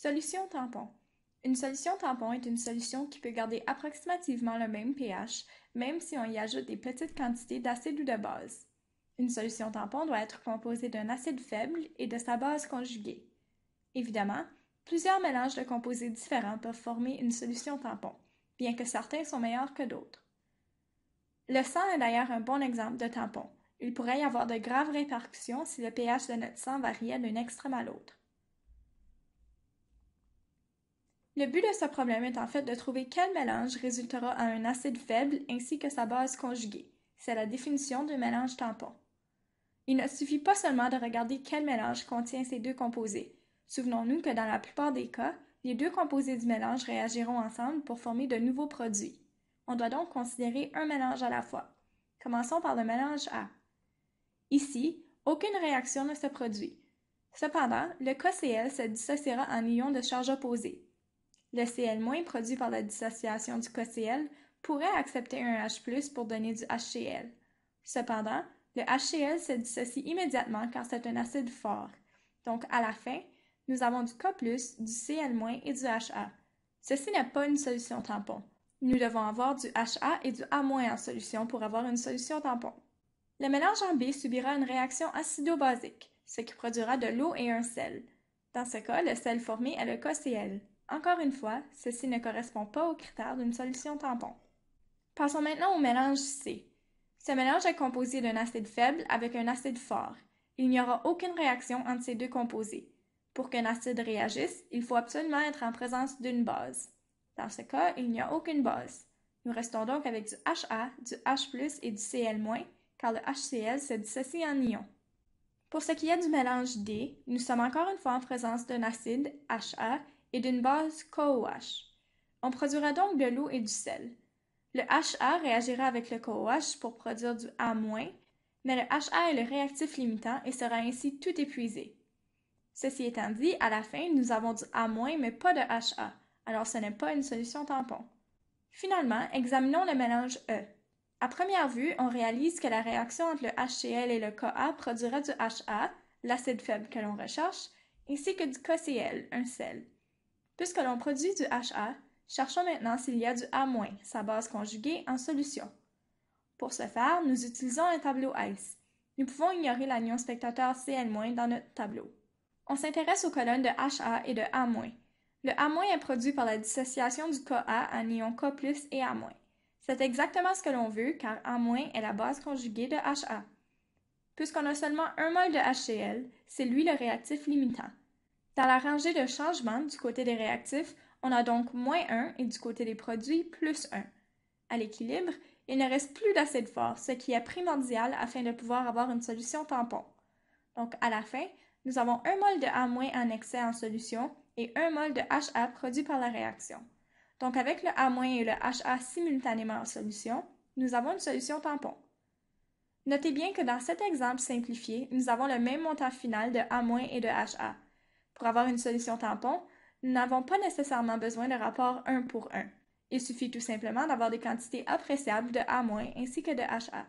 Solution tampon. Une solution tampon est une solution qui peut garder approximativement le même pH, même si on y ajoute des petites quantités d'acide ou de base. Une solution tampon doit être composée d'un acide faible et de sa base conjuguée. Évidemment, plusieurs mélanges de composés différents peuvent former une solution tampon, bien que certains sont meilleurs que d'autres. Le sang est d'ailleurs un bon exemple de tampon. Il pourrait y avoir de graves répercussions si le pH de notre sang variait d'un extrême à l'autre. Le but de ce problème est en fait de trouver quel mélange résultera à un acide faible ainsi que sa base conjuguée. C'est la définition d'un mélange tampon. Il ne suffit pas seulement de regarder quel mélange contient ces deux composés. Souvenons-nous que dans la plupart des cas, les deux composés du mélange réagiront ensemble pour former de nouveaux produits. On doit donc considérer un mélange à la fois. Commençons par le mélange A. Ici, aucune réaction ne se produit. Cependant, le KCl se dissociera en ions de charge opposée, le Cl- produit par la dissociation du CoCl pourrait accepter un H+ pour donner du HCl. Cependant, le HCl se dissocie immédiatement car c'est un acide fort. Donc, à la fin, nous avons du K+, du Cl- et du Ha. Ceci n'est pas une solution tampon. Nous devons avoir du Ha et du A- en solution pour avoir une solution tampon. Le mélange en B subira une réaction acido-basique, ce qui produira de l'eau et un sel. Dans ce cas, le sel formé est le CoCl. Encore une fois, ceci ne correspond pas aux critères d'une solution tampon. Passons maintenant au mélange C. Ce mélange est composé d'un acide faible avec un acide fort. Il n'y aura aucune réaction entre ces deux composés. Pour qu'un acide réagisse, il faut absolument être en présence d'une base. Dans ce cas, il n'y a aucune base. Nous restons donc avec du HA, du H+, et du Cl-, car le HCl se dissocie en ion. Pour ce qui est du mélange D, nous sommes encore une fois en présence d'un acide, HA, et d'une base COOH. On produira donc de l'eau et du sel. Le HA réagira avec le COOH pour produire du A-, mais le HA est le réactif limitant et sera ainsi tout épuisé. Ceci étant dit, à la fin, nous avons du A-, mais pas de HA, alors ce n'est pas une solution tampon. Finalement, examinons le mélange E. À première vue, on réalise que la réaction entre le HCl et le KA produira du HA, l'acide faible que l'on recherche, ainsi que du KCl, un sel. Puisque l'on produit du HA, cherchons maintenant s'il y a du A-, sa base conjuguée, en solution. Pour ce faire, nous utilisons un tableau ICE. Nous pouvons ignorer l'anion spectateur Cl- dans notre tableau. On s'intéresse aux colonnes de HA et de A-. Le A- est produit par la dissociation du Ka en ions K+, et A-. C'est exactement ce que l'on veut car A- est la base conjuguée de HA. Puisqu'on a seulement un mol de HCl, c'est lui le réactif limitant. Dans la rangée de changement du côté des réactifs, on a donc moins 1 et du côté des produits, plus 1. À l'équilibre, il ne reste plus d'acide fort, force, ce qui est primordial afin de pouvoir avoir une solution tampon. Donc, à la fin, nous avons 1 mol de A- en excès en solution et 1 mol de HA produit par la réaction. Donc, avec le A- et le HA simultanément en solution, nous avons une solution tampon. Notez bien que dans cet exemple simplifié, nous avons le même montant final de A- et de HA. Pour avoir une solution tampon, nous n'avons pas nécessairement besoin de rapport 1 pour 1. Il suffit tout simplement d'avoir des quantités appréciables de A- ainsi que de HA.